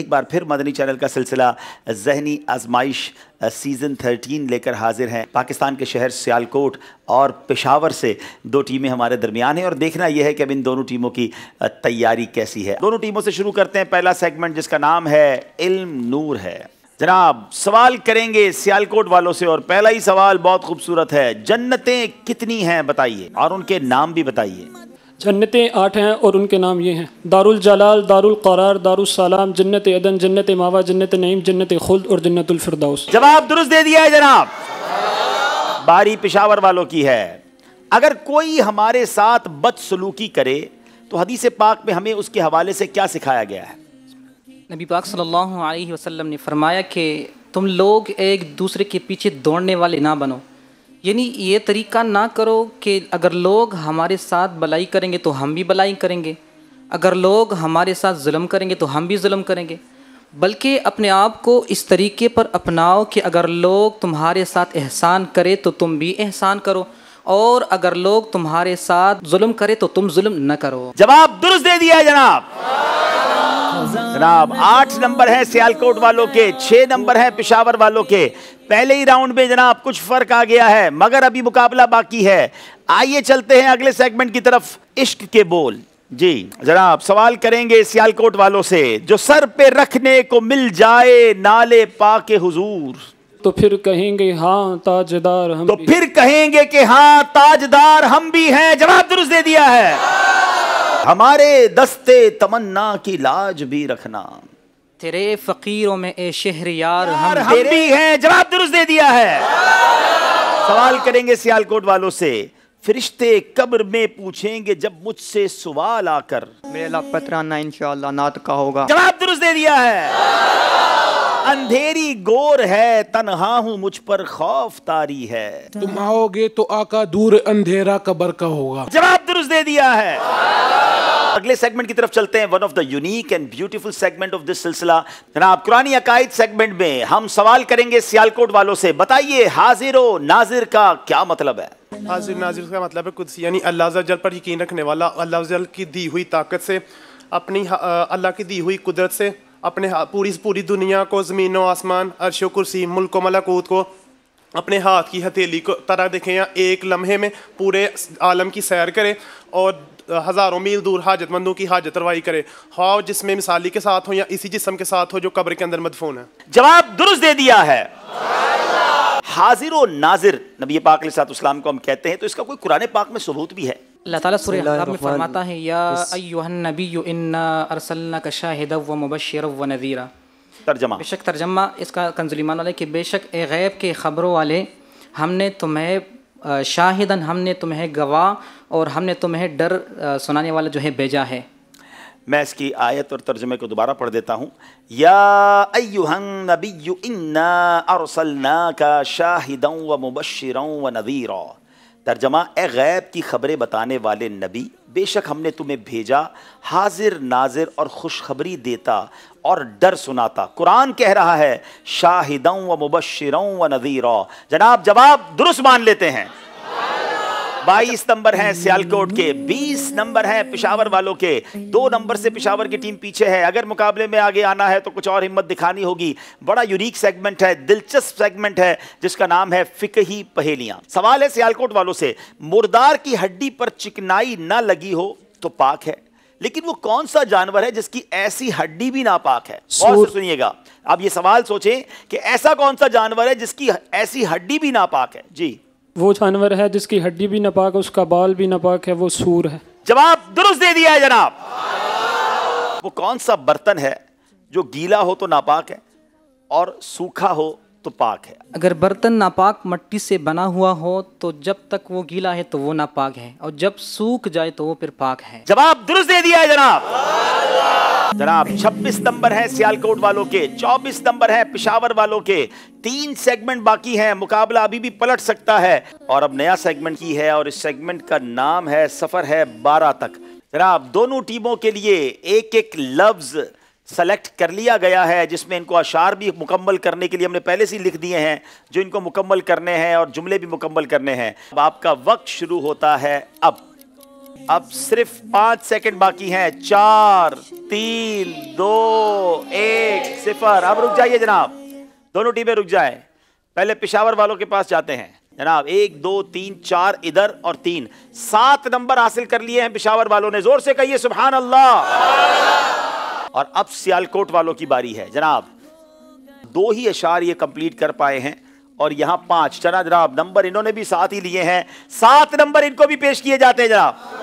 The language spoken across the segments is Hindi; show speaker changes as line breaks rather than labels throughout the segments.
एक बार फिर मदनी चैनल का सिलसिला जहनी आजमाइश सीज़न 13 लेकर हाजिर हैं पाकिस्तान के शहर सियालकोट और पेशावर से दो टीमें हमारे दरमियान हैं और देखना यह है कि अब इन दोनों टीमों की तैयारी कैसी है दोनों टीमों से शुरू करते हैं पहला सेगमेंट जिसका नाम है इल्म नूर है जनाब सवाल करेंगे सियालकोट वालों से और पहला ही सवाल बहुत खूबसूरत है जन्नतें कितनी हैं बताइए और उनके नाम भी बताइए जन्नतें आठ हैं और उनके नाम ये हैं दारुल जलाल दारुल करार सलाम जन्नत अदन जन्नत मावा जन्नत नईम जन्नत खुल्द और जन्नतफरदौस जवाब दुरुस्त दे दिया है जनाब बारी पिशावर वालों की है अगर कोई हमारे साथ बदसलूकी करे तो हदीस पाक में हमें उसके हवाले से क्या सिखाया गया है
नबी पाक सल्लल्लाहु अलैहि वसल्लम ने फरमाया कि तुम लोग एक दूसरे के पीछे दौड़ने वाले ना बनो यानी ये तरीका ना करो कि अगर लोग हमारे साथ भलाई करेंगे तो हम भी भलाई करेंगे अगर लोग हमारे साथ जुल्म करेंगे तो हम भी जुल्म करेंगे बल्कि अपने आप को इस तरीके पर अपनाओ कि अगर लोग तुम्हारे साथ एहसान करें तो तुम भी एहसान करो और अगर लोग तुम्हारे साथ जुल्म करें तो तुम जुल्म न करो जवाब दुरुस्त दे दिया है जनाब जनाब आठ
नंबर है सियालकोट वालों के छह नंबर है पिशावर वालों के पहले ही राउंड में जनाब कुछ फर्क आ गया है मगर अभी मुकाबला बाकी है आइए चलते हैं अगले सेगमेंट की तरफ इश्क के बोल जी जनाब सवाल करेंगे सियालकोट वालों से जो सर पे रखने को मिल जाए नाले पा के हुजूर तो फिर कहेंगे हाँ ताजदार हम तो फिर कहेंगे कि हाँ ताजदार हम भी हैं जवाब दुरुस्त दे दिया है हमारे दस्ते तमन्ना की लाज भी रखना
तेरे फकीरों में ए शहर यार हम, हम तेरे... भी हैं जवाब दुरुस्त दे दिया है
सवाल करेंगे सियालकोट वालों से फरिश्ते कब्र में पूछेंगे जब मुझसे सवाल आकर मेरे पतराना राना इंशाल्लाह नात का होगा जवाब दुरुस्त दे दिया है अंधेरी गोर है तनहा हूँ मुझ पर खौफ तारी है
तुम आओगे तो आका दूर अंधेरा कबर का होगा
जवाब दुरुस्त दे दिया है अगले सेगमेंट की तरफ चलते हैं one of the unique and beautiful segment of this सिलसिला जनाब कुरानी अकायद सेगमेंट में हम सवाल करेंगे सियालकोट वालों से बताइए हाजिर ओ नाजिर का क्या मतलब है हाजिर नाजिर का मतलब है कुछ यानी अल्लाह जल पर यकीन रखने वाला अल्लाह जल की दी हुई ताकत से अपनी अल्लाह की दी हुई कुदरत से अपने पूरी पूरी दुनिया को ज़मीन आसमान अरशो कुर्सी मुल्क मलाकूत को अपने हाथ की हथेली को तरह देखें या एक लम्हे में पूरे आलम की सैर करें और हज़ारों मील दूर हाजतमंदों की हाजत रवाई करें हाव जिसमें मिसाली के साथ हो या इसी जिसम के साथ हो जो कब्र के अंदर मदफून है जवाब दुरुस्त दे दिया है हाजिर और नाजिर नबी पाक इस्लाम को हम कहते हैं तो इसका कोई कुरान पाक में सबूत भी है अल्लाह ताला सूरह अहज़ाब में फरमाता है या
नबी इन्ना अरसलनाक शाहिदन व मुबश्शिरन व नज़ीरा तर्जमा बेशक तर्जमा इसका कंजुलीमान वाले कि बेशक ए गैब के ख़बरों वाले हमने तुम्हें शाहिदन हमने तुम्हें गवाह और हमने तुम्हें डर सुनाने वाला जो है भेजा है
मैं इसकी आयत और तर्जमे को दोबारा पढ़ देता हूँ या अयुहन नबी इन्ना अरसलना का शाहिदों व मुबशरों व नदीरों तर्जमा ए गैब की खबरें बताने वाले नबी बेशक हमने तुम्हें भेजा हाजिर नाजिर और खुशखबरी देता और डर सुनाता कुरान कह रहा है शाहिदों व मुबशरों व नज़ीरों जनाब जवाब दुरुस्त मान लेते हैं बाईस नंबर है सियालकोट के बीस नंबर है पिशावर वालों के दो नंबर से पिशावर की टीम पीछे है अगर मुकाबले में आगे आना है तो कुछ और हिम्मत दिखानी होगी बड़ा यूनिक सेगमेंट है दिलचस्प सेगमेंट है जिसका नाम है फिकही पहेलियां सवाल है सियालकोट वालों से मुर्दार की हड्डी पर चिकनाई ना लगी हो तो पाक है लेकिन वो कौन सा जानवर है जिसकी ऐसी हड्डी भी नापाक है और सुनिएगा आप ये सवाल सोचें कि ऐसा कौन सा जानवर है जिसकी ऐसी हड्डी भी नापाक है जी वो जानवर है जिसकी हड्डी भी नापाक उसका बाल भी नापाक है वो सूर है जवाब दुरुस्त दे दिया है जनाब वो कौन सा बर्तन है जो गीला हो तो नापाक है और सूखा हो तो पाक है
अगर बर्तन नापाक मट्टी से बना हुआ हो तो जब तक वो गीला है तो वो नापाक है और जब सूख जाए तो वो फिर पाक है जवाब दुरुस्त दे दिया है जनाब जनाब 26 नंबर है सियालकोट
वालों के 24 नंबर है पिशावर वालों के तीन सेगमेंट बाकी हैं मुकाबला अभी भी पलट सकता है और अब नया सेगमेंट की है और इस सेगमेंट का नाम है सफर है 12 तक जनाब दोनों टीमों के लिए एक एक लफ्ज सेलेक्ट कर लिया गया है जिसमें इनको अशार भी मुकम्मल करने के लिए हमने पहले से लिख दिए हैं जो इनको मुकम्मल करने हैं और जुमले भी मुकम्मल करने हैं अब आपका वक्त शुरू होता है अब अब सिर्फ पांच सेकंड बाकी हैं चार तीन दो एक सिफर अब रुक जाइए जनाब दोनों टीमें रुक जाए पहले पिशावर वालों के पास जाते हैं जनाब एक दो तीन चार इधर और तीन सात नंबर हासिल कर लिए हैं पिशावर वालों ने जोर से कहिए सुबहान अल्लाह और अब सियालकोट वालों की बारी है जनाब दो ही अशार ये कंप्लीट कर पाए हैं और यहां पांच चना जनाब नंबर इन्होंने भी साथ ही लिए हैं सात नंबर इनको भी पेश किए जाते हैं जनाब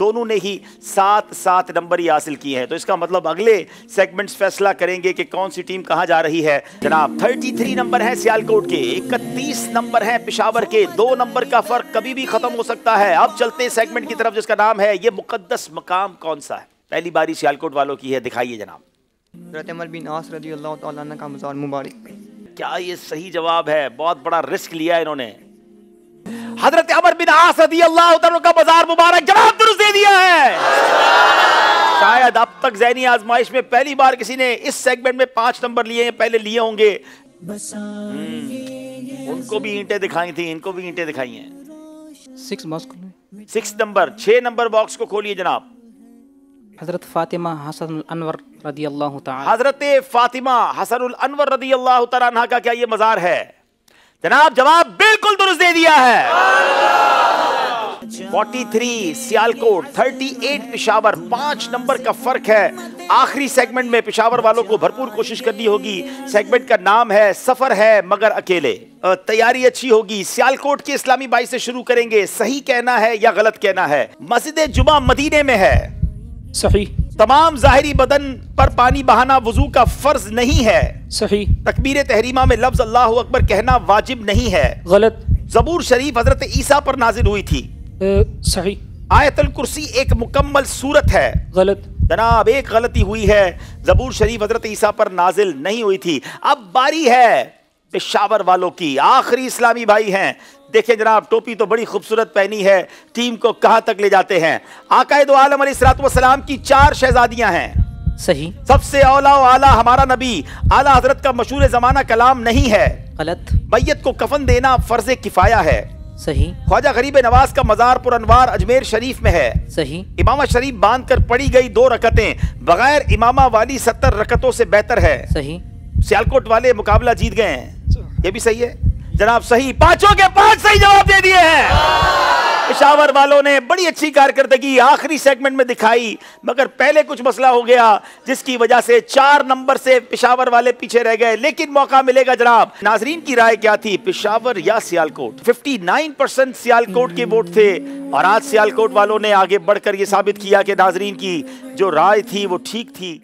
दोनों ने ही सात सात नंबर ही हासिल किए हैं तो इसका मतलब अगले सेगमेंट्स फैसला करेंगे कि कौन सी टीम कहाँ जा रही है जनाब 33 नंबर है सियालकोट के 31 नंबर है पिशावर के दो नंबर का फर्क कभी भी खत्म हो सकता है अब चलते हैं सेगमेंट की तरफ जिसका नाम है ये मुकदस मकाम कौन सा है पहली बारी सियालकोट वालों की है दिखाइए जनाब का मुबारक क्या ये सही जवाब है बहुत बड़ा रिस्क लिया इन्होंने हजरत अमर बिन आस रदी अल्लाह का बाजार मुबारक जवाब दुरुस्त दे दिया है शायद अब तक जहनी आजमाइश में पहली बार किसी ने इस सेगमेंट में पांच नंबर लिए हैं पहले लिए होंगे उनको भी ईंटें दिखाई थी इनको भी ईंटें दिखाई हैं सिक्स मॉस्क सिक्स नंबर छह नंबर बॉक्स को खोलिए जनाब
हजरत फातिमा हसन अनवर रदी अल्लाह हजरत
फातिमा हसन अनवर रदी अल्लाह का क्या ये मज़ार है जनाब जवाब बे बिल्कुल दुरुस्त दे दिया है 43 सियालकोट 38 पिशावर पांच नंबर का फर्क है आखिरी सेगमेंट में पिशावर वालों को भरपूर कोशिश करनी होगी सेगमेंट का नाम है सफर है मगर अकेले तैयारी अच्छी होगी सियालकोट के इस्लामी बाई से शुरू करेंगे सही कहना है या गलत कहना है मस्जिद जुमा मदीने में है सही तमाम जाहरी बदन पर पानी बहाना वजू का फर्ज नहीं है सही तकबीर तहरीमा में लफ्ज अल्लाह अकबर कहना वाजिब नहीं है गलत जबूर शरीफ हजरत ईसा पर नाजिल हुई थी सही आयतल कुर्सी एक मुकम्मल सूरत है गलत जनाब एक गलती हुई है जबूर शरीफ हजरत ईसा पर नाजिल नहीं हुई थी अब बारी है पेशावर वालों की आखिरी इस्लामी भाई हैं देखिए जनाब टोपी तो बड़ी खूबसूरत पहनी है टीम को कहाँ तक ले जाते हैं आकायद आलम सलाम की चार शहजादियां हैं सही सबसे औला आला हमारा नबी आला हजरत का मशहूर जमाना कलाम नहीं है गलत मैयत को कफन देना फर्ज किफाया है सही ख्वाजा गरीब नवाज का मजार पुरनवार अजमेर शरीफ में है सही इमामा शरीफ बांध कर पड़ी गई दो रकतें बगैर इमामा वाली सत्तर रकतों से बेहतर है सही सियालकोट वाले मुकाबला जीत गए हैं अच्छा। ये भी सही है जनाब सही पांचों के पांच सही जवाब दे दिए हैं पिशावर वालों ने बड़ी अच्छी कारकर्दगी आखिरी सेगमेंट में दिखाई मगर पहले कुछ मसला हो गया जिसकी वजह से चार नंबर से पिशावर वाले पीछे रह गए लेकिन मौका मिलेगा जनाब नाजरीन की राय क्या थी पिशावर या सियालकोट 59 परसेंट सियालकोट के वोट थे और आज सियालकोट वालों ने आगे बढ़कर यह साबित किया कि नाजरीन की जो राय थी वो ठीक थी